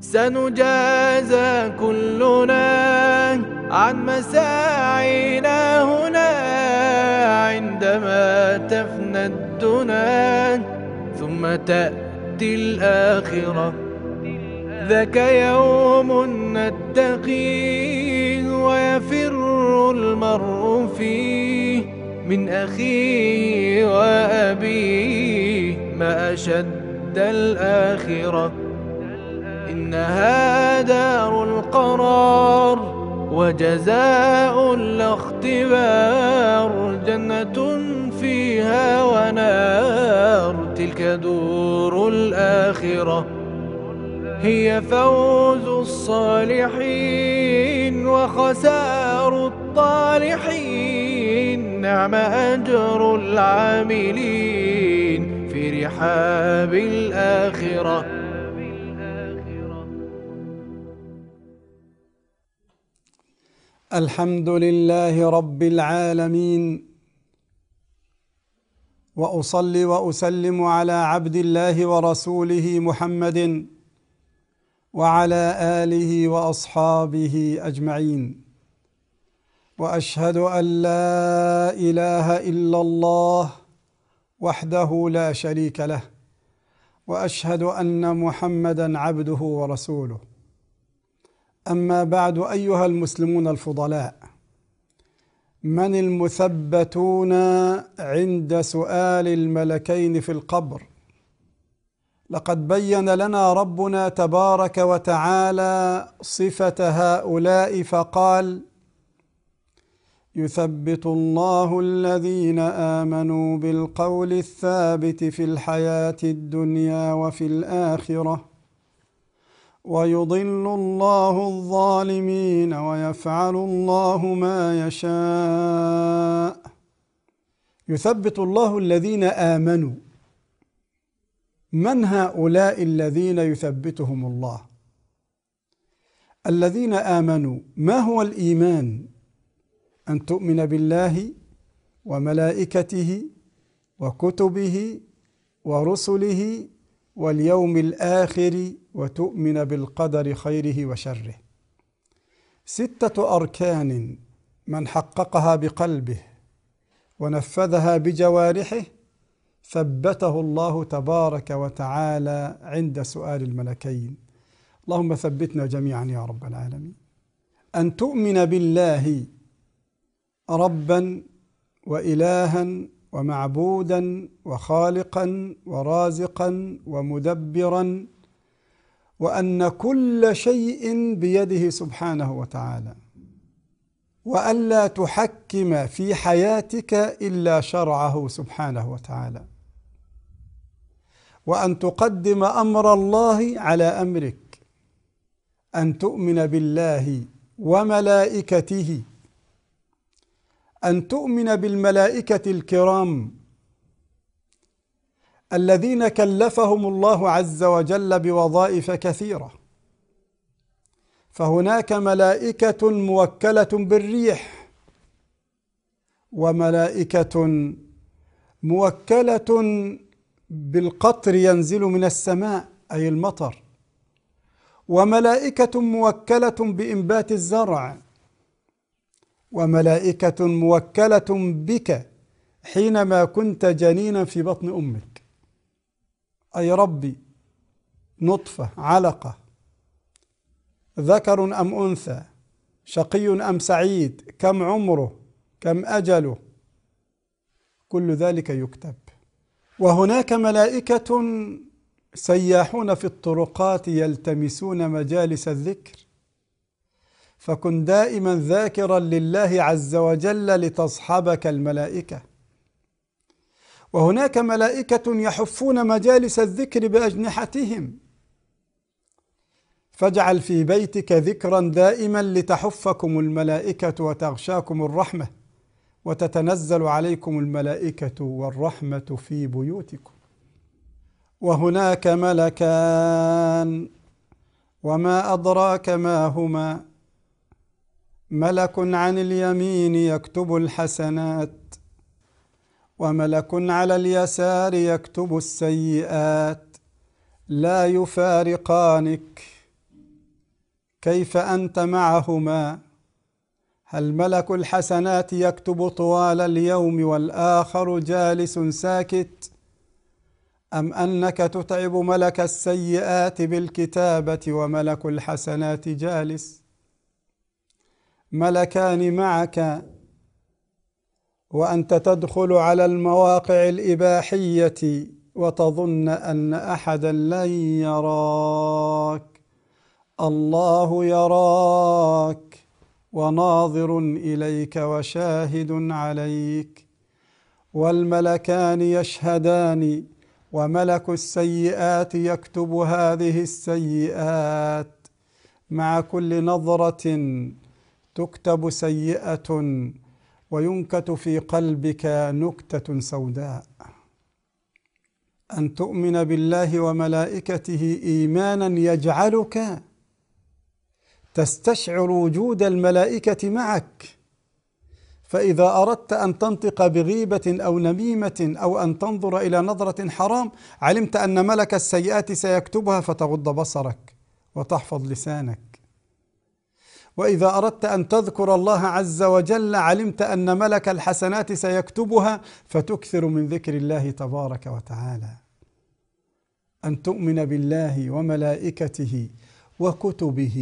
سنجازى كلنا عن مساعينا هنا عندما تفنى الدنا ثم تأتي الآخرة ذاك يوم نتقيه ويفر المرء فيه من أخيه وأبيه ما أشد الآخرة إنها دار القرار وجزاء الاختبار جنة فيها ونار تلك دور الآخرة هي فوز الصالحين وخسار الطالحين نعم أجر العاملين في رحاب الآخرة الحمد لله رب العالمين واصلي واسلم على عبد الله ورسوله محمد وعلى اله واصحابه اجمعين واشهد ان لا اله الا الله وحده لا شريك له واشهد ان محمدا عبده ورسوله أما بعد أيها المسلمون الفضلاء من المثبتون عند سؤال الملكين في القبر لقد بين لنا ربنا تبارك وتعالى صفة هؤلاء فقال يثبت الله الذين آمنوا بالقول الثابت في الحياة الدنيا وفي الآخرة ويضل الله الظالمين ويفعل الله ما يشاء يثبت الله الذين امنوا من هؤلاء الذين يثبتهم الله الذين امنوا ما هو الايمان ان تؤمن بالله وملائكته وكتبه ورسله واليوم الآخر وتؤمن بالقدر خيره وشره ستة أركان من حققها بقلبه ونفذها بجوارحه ثبته الله تبارك وتعالى عند سؤال الملكين اللهم ثبتنا جميعا يا رب العالمين أن تؤمن بالله ربا وإلها ومعبودا وخالقا ورازقا ومدبرا وان كل شيء بيده سبحانه وتعالى والا تحكم في حياتك الا شرعه سبحانه وتعالى وان تقدم امر الله على امرك ان تؤمن بالله وملائكته أن تؤمن بالملائكة الكرام الذين كلفهم الله عز وجل بوظائف كثيرة فهناك ملائكة موكلة بالريح وملائكة موكلة بالقطر ينزل من السماء أي المطر وملائكة موكلة بإنبات الزرع وملائكة موكلة بك حينما كنت جنينا في بطن أمك أي ربي نطفة علقة ذكر أم أنثى شقي أم سعيد كم عمره كم أجله كل ذلك يكتب وهناك ملائكة سياحون في الطرقات يلتمسون مجالس الذكر فكن دائما ذاكرا لله عز وجل لتصحبك الملائكه وهناك ملائكه يحفون مجالس الذكر باجنحتهم فاجعل في بيتك ذكرا دائما لتحفكم الملائكه وتغشاكم الرحمه وتتنزل عليكم الملائكه والرحمه في بيوتكم وهناك ملكان وما ادراك ما هما ملك عن اليمين يكتب الحسنات وملك على اليسار يكتب السيئات لا يفارقانك كيف انت معهما هل ملك الحسنات يكتب طوال اليوم والاخر جالس ساكت ام انك تتعب ملك السيئات بالكتابه وملك الحسنات جالس ملكان معك وانت تدخل على المواقع الاباحيه وتظن ان احدا لن يراك الله يراك وناظر اليك وشاهد عليك والملكان يشهدان وملك السيئات يكتب هذه السيئات مع كل نظره تكتب سيئه وينكت في قلبك نكته سوداء ان تؤمن بالله وملائكته ايمانا يجعلك تستشعر وجود الملائكه معك فاذا اردت ان تنطق بغيبه او نميمه او ان تنظر الى نظره حرام علمت ان ملك السيئات سيكتبها فتغض بصرك وتحفظ لسانك واذا اردت ان تذكر الله عز وجل علمت ان ملك الحسنات سيكتبها فتكثر من ذكر الله تبارك وتعالى ان تؤمن بالله وملائكته وكتبه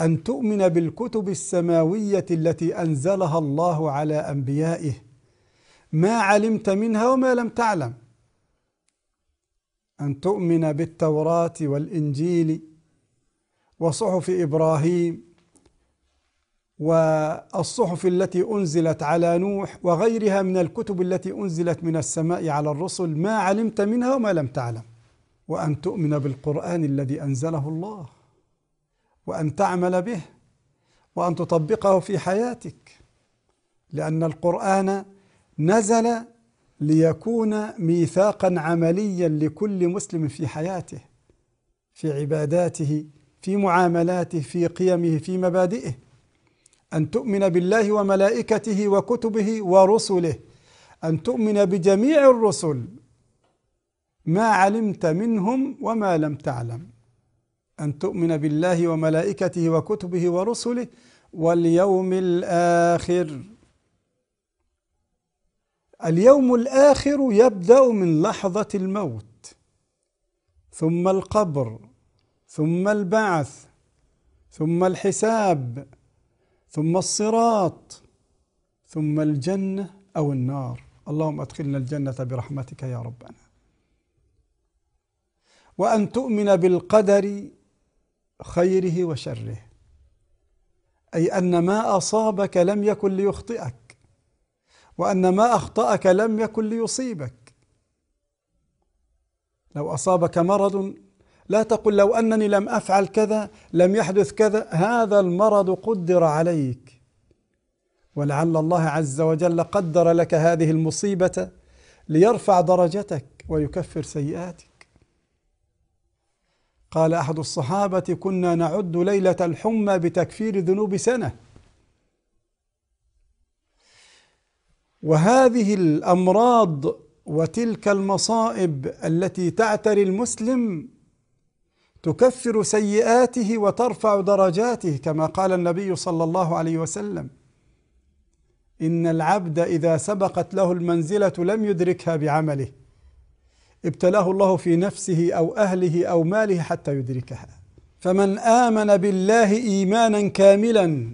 ان تؤمن بالكتب السماويه التي انزلها الله على انبيائه ما علمت منها وما لم تعلم ان تؤمن بالتوراه والانجيل وصحف إبراهيم والصحف التي أنزلت على نوح وغيرها من الكتب التي أنزلت من السماء على الرسل ما علمت منها وما لم تعلم وأن تؤمن بالقرآن الذي أنزله الله وأن تعمل به وأن تطبقه في حياتك لأن القرآن نزل ليكون ميثاقا عمليا لكل مسلم في حياته في عباداته في معاملاته في قيمه في مبادئه أن تؤمن بالله وملائكته وكتبه ورسله أن تؤمن بجميع الرسل ما علمت منهم وما لم تعلم أن تؤمن بالله وملائكته وكتبه ورسله واليوم الآخر اليوم الآخر يبدأ من لحظة الموت ثم القبر ثم البعث ثم الحساب ثم الصراط ثم الجنه او النار اللهم ادخلنا الجنه برحمتك يا ربنا وان تؤمن بالقدر خيره وشره اي ان ما اصابك لم يكن ليخطئك وان ما اخطاك لم يكن ليصيبك لو اصابك مرض لا تقل لو أنني لم أفعل كذا لم يحدث كذا هذا المرض قدر عليك ولعل الله عز وجل قدر لك هذه المصيبة ليرفع درجتك ويكفر سيئاتك قال أحد الصحابة كنا نعد ليلة الحمى بتكفير ذنوب سنة وهذه الأمراض وتلك المصائب التي تعتري المسلم تكفر سيئاته وترفع درجاته كما قال النبي صلى الله عليه وسلم ان العبد اذا سبقت له المنزله لم يدركها بعمله ابتلاه الله في نفسه او اهله او ماله حتى يدركها فمن امن بالله ايمانا كاملا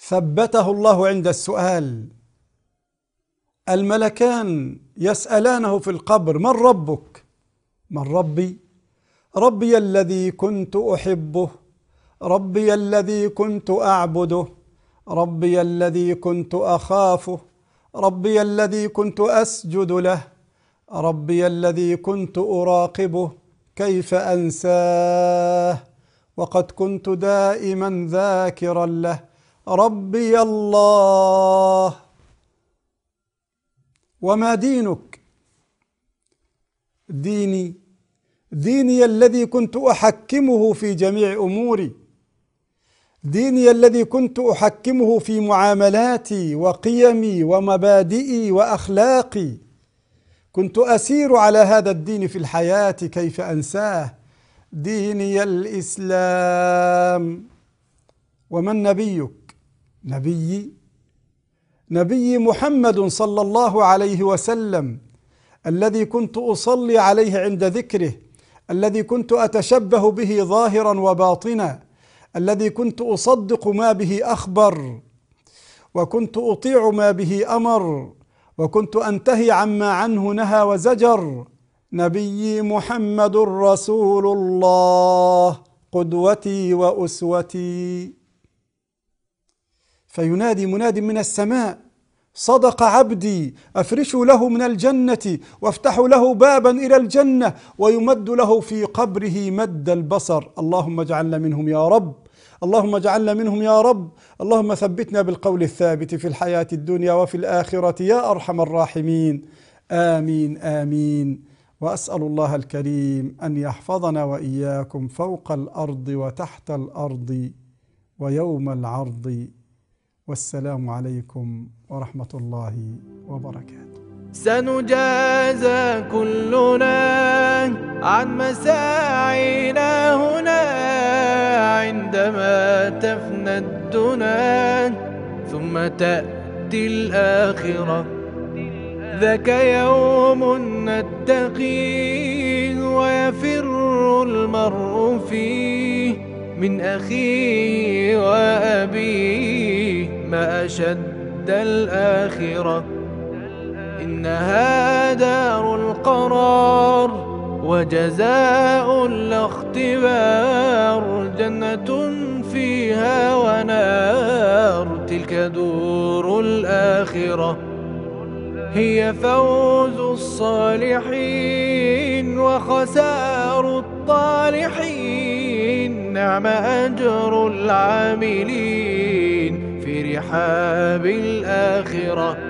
ثبته الله عند السؤال الملكان يسالانه في القبر من ربك من ربي ربي الذي كنت احبه ربي الذي كنت اعبده ربي الذي كنت اخافه ربي الذي كنت اسجد له ربي الذي كنت اراقبه كيف انساه وقد كنت دائما ذاكرا له ربي الله وما دينك ديني ديني الذي كنت احكمه في جميع اموري ديني الذي كنت احكمه في معاملاتي وقيمي ومبادئي واخلاقي كنت اسير على هذا الدين في الحياه كيف انساه ديني الاسلام ومن نبيك نبيي نبي محمد صلى الله عليه وسلم الذي كنت اصلي عليه عند ذكره الذي كنت اتشبه به ظاهرا وباطنا الذي كنت اصدق ما به اخبر وكنت اطيع ما به امر وكنت انتهي عما عنه نهى وزجر نبي محمد رسول الله قدوتي واسوتي فينادي مناد من السماء صدق عبدي افرشوا له من الجنه وافتحوا له بابا الى الجنه ويمد له في قبره مد البصر اللهم اجعلنا منهم يا رب اللهم اجعلنا منهم يا رب اللهم ثبتنا بالقول الثابت في الحياه الدنيا وفي الاخره يا ارحم الراحمين امين امين واسال الله الكريم ان يحفظنا واياكم فوق الارض وتحت الارض ويوم العرض والسلام عليكم ورحمة الله وبركاته سنجازى كلنا عن مساعينا هنا عندما تفنى الدنا ثم تأتي الآخرة ذاك يوم نتقيه ويفر المرء فيه من أخيه وأبيه ما أشد الآخرة إنها دار القرار وجزاء الاختبار جنة فيها ونار تلك دور الآخرة هي فوز الصالحين وخسار الطالحين فنعم أجر العاملين في رحاب الآخرة